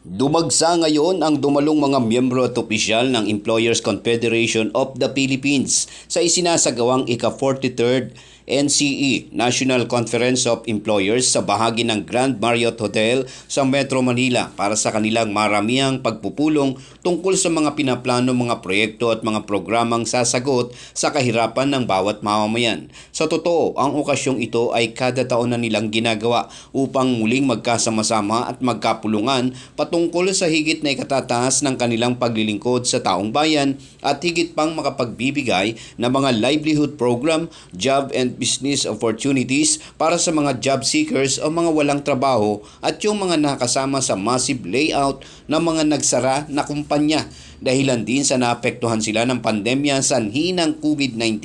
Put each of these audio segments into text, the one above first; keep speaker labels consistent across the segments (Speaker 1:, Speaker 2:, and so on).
Speaker 1: Dumagsa ngayon ang dumalong mga miyembro at opisyal ng Employers Confederation of the Philippines sa isinasagawang ika-43rd NCE National Conference of Employers sa bahagi ng Grand Marriott Hotel sa Metro Manila para sa kanilang maramihang pagpupulong tungkol sa mga pinaplano mga proyekto at mga programang sasagot sa kahirapan ng bawat mamamayan. Sa totoo, ang okasyong ito ay kada taon na nilang ginagawa upang muling magkasama-sama at magkapulungan patuloy patungkol sa higit na ikatataas ng kanilang paglilingkod sa taong bayan at higit pang makapagbibigay ng mga livelihood program, job and business opportunities para sa mga job seekers o mga walang trabaho at yung mga nakasama sa massive layout ng mga nagsara na kumpanya dahilan din sa naapektuhan sila ng pandemya sanhi ng COVID-19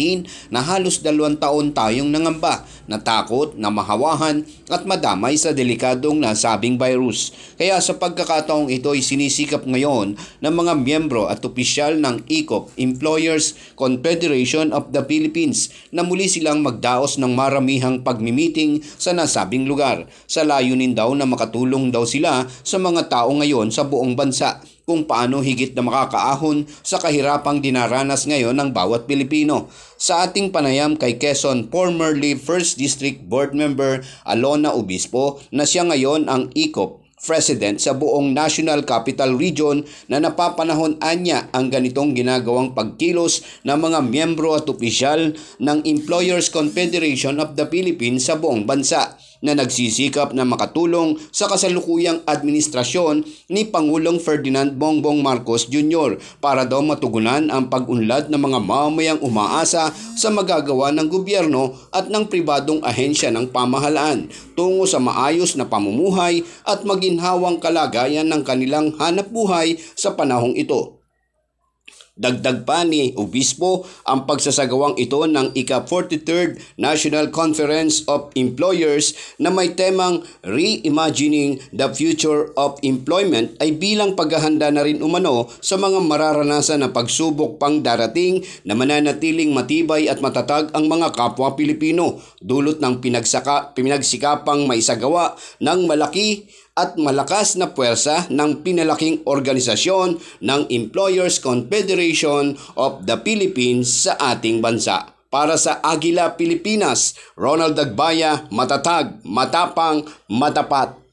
Speaker 1: na halos dalawang taon tayong nangamba, natakot, na mahawahan at madamay sa delikadong nasabing virus. Kaya sa pagkaka pagkakataong ito ay sinisikap ngayon ng mga miyembro at opisyal ng ECOP, Employers Confederation of the Philippines, na muli silang magdaos ng maramihang pagmimiting sa nasabing lugar, sa layunin daw na makatulong daw sila sa mga tao ngayon sa buong bansa kung paano higit na makakaahon sa kahirapang dinaranas ngayon ng bawat Pilipino. Sa ating panayam kay Quezon formerly 1st District Board Member Alona Obispo na siya ngayon ang ECOP president sa buong National Capital Region na napapanahon anya ang ganitong ginagawang pagkilos ng mga miyembro at opisyal ng Employers Confederation of the Philippines sa buong bansa na nagsisikap na makatulong sa kasalukuyang administrasyon ni Pangulong Ferdinand Bongbong Marcos Jr. para daw matugunan ang pag-unlad ng mga mamayang umaasa sa magagawa ng gobyerno at ng pribadong ahensya ng pamahalaan tungo sa maayos na pamumuhay at maginhawang kalagayan ng kanilang hanapbuhay sa panahong ito. Dagdag pa ni Obispo ang pagsasagawang ito ng ika-43rd National Conference of Employers na may temang Reimagining the Future of Employment ay bilang paghahanda na rin umano sa mga mararanasan na pagsubok pang darating na mananatiling matibay at matatag ang mga kapwa Pilipino dulot ng pinagsaka, pinagsikapang maisagawa ng malaki at malakas na puwersa ng pinalaking organisasyon ng Employers Confederation Corporation of the Philippines sa ating bansa. Para sa Agila Pilipinas, Ronald Dagbaya, matatag, matapang, matapat.